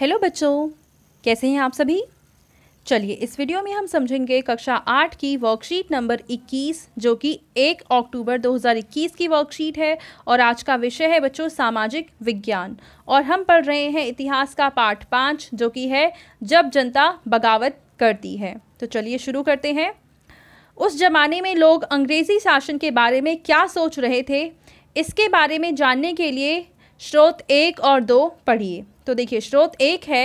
hello बच्चों कैसे हैं आप सभी चलिए इस वीडियो में हम समझेंगे कक्षा आठ की वर्कशीट नंबर 21 जो कि 1 अक्टूबर 2021 की वर्कशीट है और आज का विषय है बच्चों सामाजिक विज्ञान और हम पढ़ रहे हैं इतिहास का पाठ पाँच जो कि है जब जनता बगावत करती है तो चलिए शुरू करते हैं उस जमाने में लोग अंग्रेज़ी शासन के बारे में क्या सोच रहे थे इसके बारे में जानने के लिए स्रोत एक और दो पढ़िए तो देखिए स्रोत एक है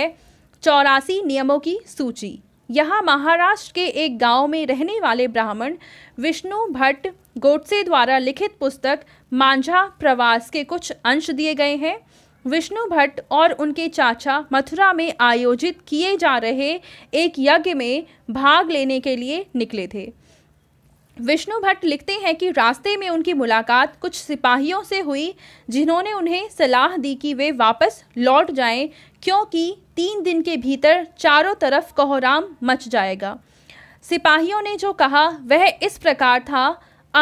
चौरासी नियमों की सूची यहाँ महाराष्ट्र के एक गांव में रहने वाले ब्राह्मण विष्णु भट्ट गोडसे द्वारा लिखित पुस्तक मांझा प्रवास के कुछ अंश दिए गए हैं विष्णु भट्ट और उनके चाचा मथुरा में आयोजित किए जा रहे एक यज्ञ में भाग लेने के लिए निकले थे विष्णु भट्ट लिखते हैं कि रास्ते में उनकी मुलाकात कुछ सिपाहियों से हुई जिन्होंने उन्हें सलाह दी कि वे वापस लौट जाएं क्योंकि तीन दिन के भीतर चारों तरफ कोहराम मच जाएगा सिपाहियों ने जो कहा वह इस प्रकार था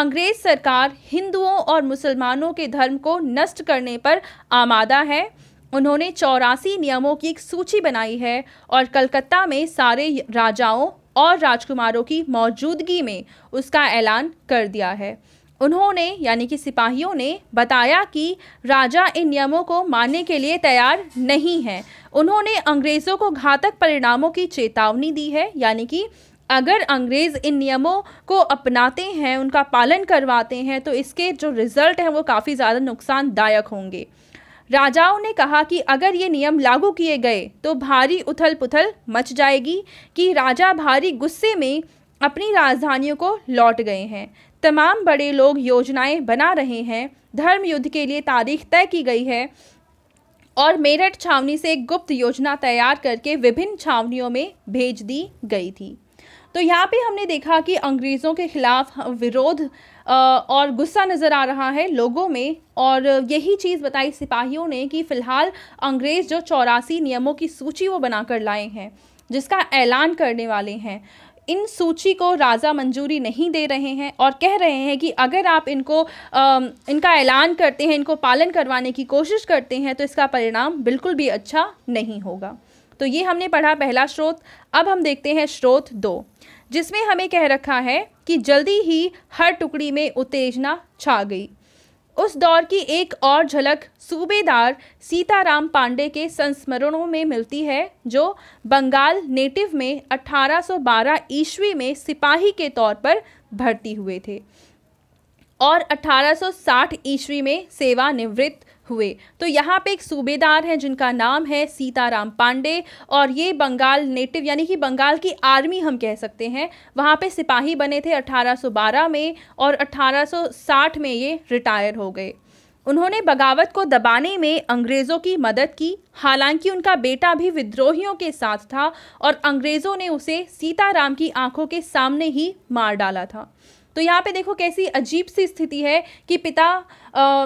अंग्रेज सरकार हिंदुओं और मुसलमानों के धर्म को नष्ट करने पर आमादा है उन्होंने चौरासी नियमों की एक सूची बनाई है और कलकत्ता में सारे राजाओं और राजकुमारों की मौजूदगी में उसका ऐलान कर दिया है उन्होंने यानी कि सिपाहियों ने बताया कि राजा इन नियमों को मानने के लिए तैयार नहीं है उन्होंने अंग्रेज़ों को घातक परिणामों की चेतावनी दी है यानी कि अगर अंग्रेज़ इन नियमों को अपनाते हैं उनका पालन करवाते हैं तो इसके जो रिज़ल्ट हैं वो काफ़ी ज़्यादा नुकसानदायक होंगे राजाओं ने कहा कि अगर ये नियम लागू किए गए तो भारी उथल पुथल मच जाएगी कि राजा भारी गुस्से में अपनी राजधानियों को लौट गए हैं तमाम बड़े लोग योजनाएं बना रहे हैं धर्म युद्ध के लिए तारीख तय की गई है और मेरठ छावनी से एक गुप्त योजना तैयार करके विभिन्न छावनियों में भेज दी गई थी तो यहाँ पे हमने देखा कि अंग्रेज़ों के ख़िलाफ़ विरोध और गुस्सा नज़र आ रहा है लोगों में और यही चीज़ बताई सिपाहियों ने कि फ़िलहाल अंग्रेज़ जो चौरासी नियमों की सूची वो बनाकर लाए हैं जिसका ऐलान करने वाले हैं इन सूची को राजा मंजूरी नहीं दे रहे हैं और कह रहे हैं कि अगर आप इनको आ, इनका ऐलान करते हैं इनको पालन करवाने की कोशिश करते हैं तो इसका परिणाम बिल्कुल भी अच्छा नहीं होगा तो ये हमने पढ़ा पहला स्रोत अब हम देखते हैं स्रोत दो जिसमें हमें कह रखा है कि जल्दी ही हर टुकड़ी में उत्तेजना छा गई उस दौर की एक और झलक सूबेदार सीताराम पांडे के संस्मरणों में मिलती है जो बंगाल नेटिव में 1812 ईस्वी में सिपाही के तौर पर भर्ती हुए थे और 1860 ईस्वी में सेवानिवृत्त हुए तो यहाँ पे एक सूबेदार हैं जिनका नाम है सीताराम पांडे और ये बंगाल नेटिव यानी कि बंगाल की आर्मी हम कह सकते हैं वहाँ पे सिपाही बने थे 1812 में और 1860 में ये रिटायर हो गए उन्होंने बगावत को दबाने में अंग्रेज़ों की मदद की हालांकि उनका बेटा भी विद्रोहियों के साथ था और अंग्रेज़ों ने उसे सीताराम की आंखों के सामने ही मार डाला था तो यहाँ पे देखो कैसी अजीब सी स्थिति है कि पिता आ,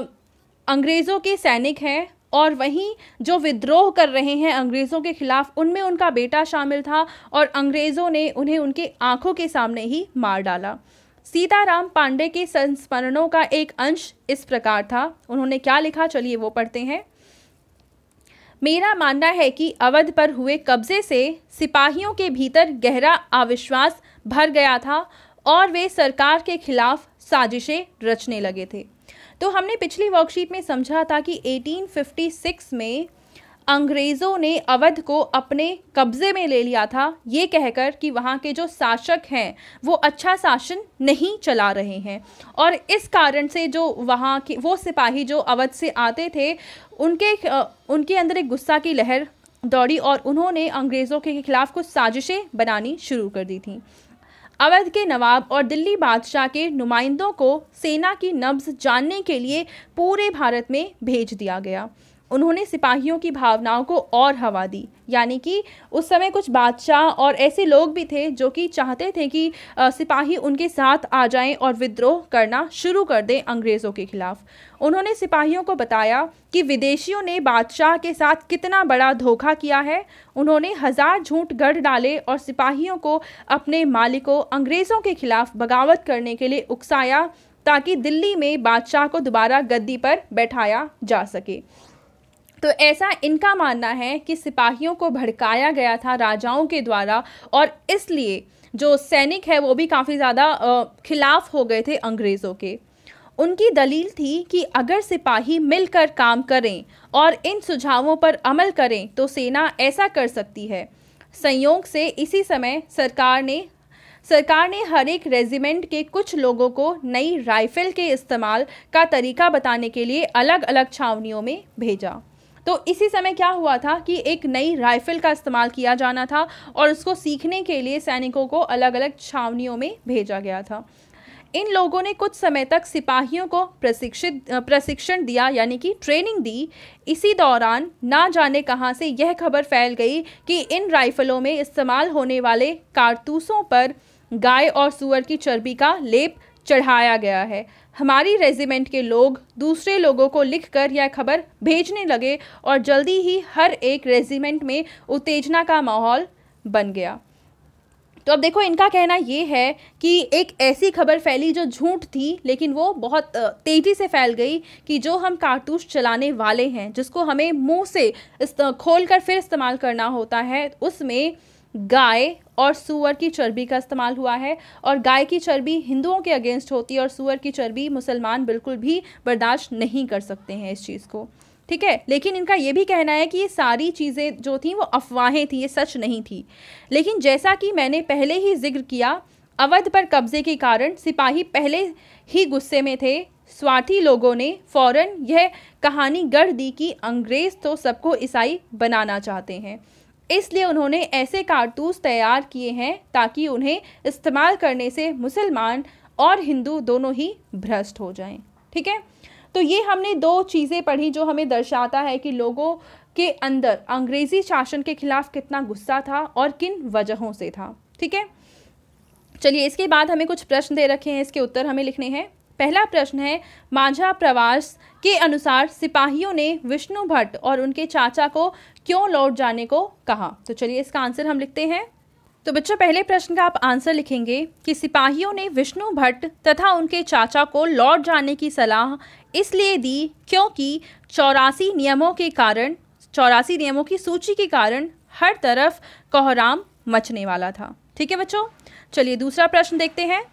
अंग्रेज़ों के सैनिक हैं और वहीं जो विद्रोह कर रहे हैं अंग्रेज़ों के खिलाफ उनमें उनका बेटा शामिल था और अंग्रेज़ों ने उन्हें उनके आंखों के सामने ही मार डाला सीताराम पांडे के संस्मरणों का एक अंश इस प्रकार था उन्होंने क्या लिखा चलिए वो पढ़ते हैं मेरा मानना है कि अवध पर हुए कब्जे से सिपाहियों के भीतर गहरा अविश्वास भर गया था और वे सरकार के खिलाफ साजिशें रचने लगे थे तो हमने पिछली वर्कशीट में समझा था कि 1856 में अंग्रेज़ों ने अवध को अपने कब्ज़े में ले लिया था ये कहकर कि वहाँ के जो शासक हैं वो अच्छा शासन नहीं चला रहे हैं और इस कारण से जो वहाँ के वो सिपाही जो अवध से आते थे उनके उनके अंदर एक गुस्सा की लहर दौड़ी और उन्होंने अंग्रेज़ों के खिलाफ़ कुछ साजिशें बनानी शुरू कर दी थी अवध के नवाब और दिल्ली बादशाह के नुमाइंदों को सेना की नब्ज जानने के लिए पूरे भारत में भेज दिया गया उन्होंने सिपाहियों की भावनाओं को और हवा दी यानी कि उस समय कुछ बादशाह और ऐसे लोग भी थे जो कि चाहते थे कि सिपाही उनके साथ आ जाएं और विद्रोह करना शुरू कर दें अंग्रेज़ों के खिलाफ उन्होंने सिपाहियों को बताया कि विदेशियों ने बादशाह के साथ कितना बड़ा धोखा किया है उन्होंने हज़ार झूठ गढ़ डाले और सिपाहियों को अपने मालिकों अंग्रेज़ों के खिलाफ बगावत करने के लिए उकसाया ताकि दिल्ली में बादशाह को दोबारा गद्दी पर बैठाया जा सके तो ऐसा इनका मानना है कि सिपाहियों को भड़काया गया था राजाओं के द्वारा और इसलिए जो सैनिक है वो भी काफ़ी ज़्यादा खिलाफ हो गए थे अंग्रेज़ों के उनकी दलील थी कि अगर सिपाही मिलकर काम करें और इन सुझावों पर अमल करें तो सेना ऐसा कर सकती है संयोग से इसी समय सरकार ने सरकार ने हर एक रेजिमेंट के कुछ लोगों को नई राइफल के इस्तेमाल का तरीका बताने के लिए अलग अलग छावनियों में भेजा तो इसी समय क्या हुआ था कि एक नई राइफल का इस्तेमाल किया जाना था और उसको सीखने के लिए सैनिकों को अलग अलग छावनियों में भेजा गया था इन लोगों ने कुछ समय तक सिपाहियों को प्रशिक्षित प्रशिक्षण दिया यानी कि ट्रेनिंग दी इसी दौरान ना जाने कहाँ से यह खबर फैल गई कि इन राइफलों में इस्तेमाल होने वाले कारतूसों पर गाय और सुअर की चर्बी का लेप चढ़ाया गया है हमारी रेजिमेंट के लोग दूसरे लोगों को लिखकर यह खबर भेजने लगे और जल्दी ही हर एक रेजिमेंट में उत्तेजना का माहौल बन गया तो अब देखो इनका कहना ये है कि एक ऐसी खबर फैली जो झूठ थी लेकिन वो बहुत तेज़ी से फैल गई कि जो हम कारतूस चलाने वाले हैं जिसको हमें मुंह से खोल कर फिर इस्तेमाल करना होता है उसमें गाय और सुअर की चर्बी का इस्तेमाल हुआ है और गाय की चर्बी हिंदुओं के अगेंस्ट होती है और सुअर की चर्बी मुसलमान बिल्कुल भी बर्दाश्त नहीं कर सकते हैं इस चीज़ को ठीक है लेकिन इनका ये भी कहना है कि ये सारी चीज़ें जो थी वो अफवाहें थी ये सच नहीं थी लेकिन जैसा कि मैंने पहले ही जिक्र किया अवध पर कब्जे के कारण सिपाही पहले ही गुस्से में थे स्वार्थी लोगों ने फौरन यह कहानी गढ़ दी कि अंग्रेज़ तो सबको ईसाई बनाना चाहते हैं इसलिए उन्होंने ऐसे कारतूस तैयार किए हैं ताकि उन्हें इस्तेमाल करने से मुसलमान और हिंदू दोनों ही भ्रष्ट हो जाएं ठीक है तो ये हमने दो चीज़ें पढ़ी जो हमें दर्शाता है कि लोगों के अंदर अंग्रेज़ी शासन के खिलाफ कितना गुस्सा था और किन वजहों से था ठीक है चलिए इसके बाद हमें कुछ प्रश्न दे रखे हैं इसके उत्तर हमें लिखने हैं पहला प्रश्न है माझा प्रवास के अनुसार सिपाहियों ने विष्णु भट्ट और उनके चाचा को क्यों लौट जाने को कहा तो चलिए इसका आंसर हम लिखते हैं तो बच्चों पहले प्रश्न का आप आंसर लिखेंगे कि सिपाहियों ने विष्णु भट्ट तथा उनके चाचा को लौट जाने की सलाह इसलिए दी क्योंकि चौरासी नियमों के कारण चौरासी नियमों की सूची के कारण हर तरफ कोहराम मचने वाला था ठीक है बच्चों चलिए दूसरा प्रश्न देखते हैं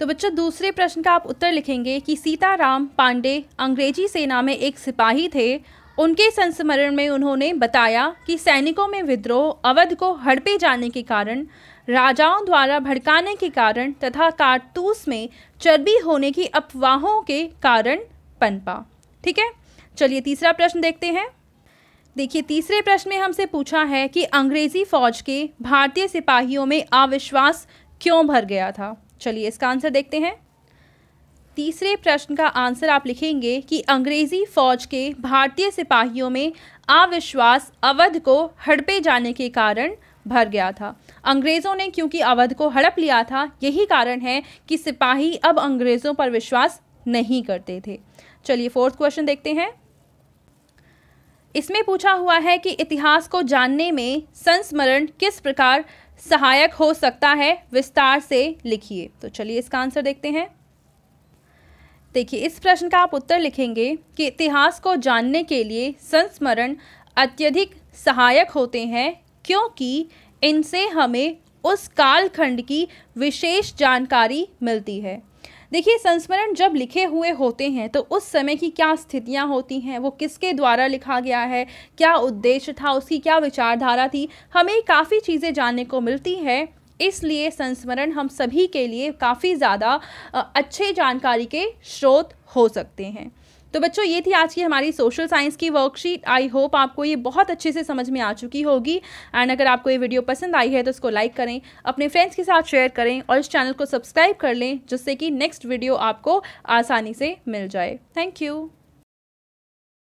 तो बच्चों दूसरे प्रश्न का आप उत्तर लिखेंगे कि सीताराम पांडे अंग्रेजी सेना में एक सिपाही थे उनके संस्मरण में उन्होंने बताया कि सैनिकों में विद्रोह अवध को हड़पे जाने के कारण राजाओं द्वारा भड़काने के कारण तथा कारतूस में चर्बी होने की अफवाहों के कारण पनपा ठीक है चलिए तीसरा प्रश्न देखते हैं देखिए तीसरे प्रश्न में हमसे पूछा है कि अंग्रेजी फौज के भारतीय सिपाहियों में अविश्वास क्यों भर गया था चलिए इसका आंसर देखते हैं तीसरे प्रश्न का आंसर आप लिखेंगे कि अंग्रेज़ी फ़ौज के भारतीय सिपाहियों में अविश्वास अवध को हड़पे जाने के कारण भर गया था अंग्रेज़ों ने क्योंकि अवध को हड़प लिया था यही कारण है कि सिपाही अब अंग्रेज़ों पर विश्वास नहीं करते थे चलिए फोर्थ क्वेश्चन देखते हैं इसमें पूछा हुआ है कि इतिहास को जानने में संस्मरण किस प्रकार सहायक हो सकता है विस्तार से लिखिए तो चलिए इसका आंसर देखते हैं देखिए इस प्रश्न का आप उत्तर लिखेंगे कि इतिहास को जानने के लिए संस्मरण अत्यधिक सहायक होते हैं क्योंकि इनसे हमें उस कालखंड की विशेष जानकारी मिलती है देखिए संस्मरण जब लिखे हुए होते हैं तो उस समय की क्या स्थितियां होती हैं वो किसके द्वारा लिखा गया है क्या उद्देश्य था उसकी क्या विचारधारा थी हमें काफ़ी चीज़ें जानने को मिलती है इसलिए संस्मरण हम सभी के लिए काफ़ी ज़्यादा अच्छे जानकारी के स्रोत हो सकते हैं तो बच्चों ये थी आज की हमारी सोशल साइंस की वर्कशीट आई होप आपको ये बहुत अच्छे से समझ में आ चुकी होगी एंड अगर आपको ये वीडियो पसंद आई है तो इसको लाइक करें अपने फ्रेंड्स के साथ शेयर करें और इस चैनल को सब्सक्राइब कर लें जिससे कि नेक्स्ट वीडियो आपको आसानी से मिल जाए थैंक यू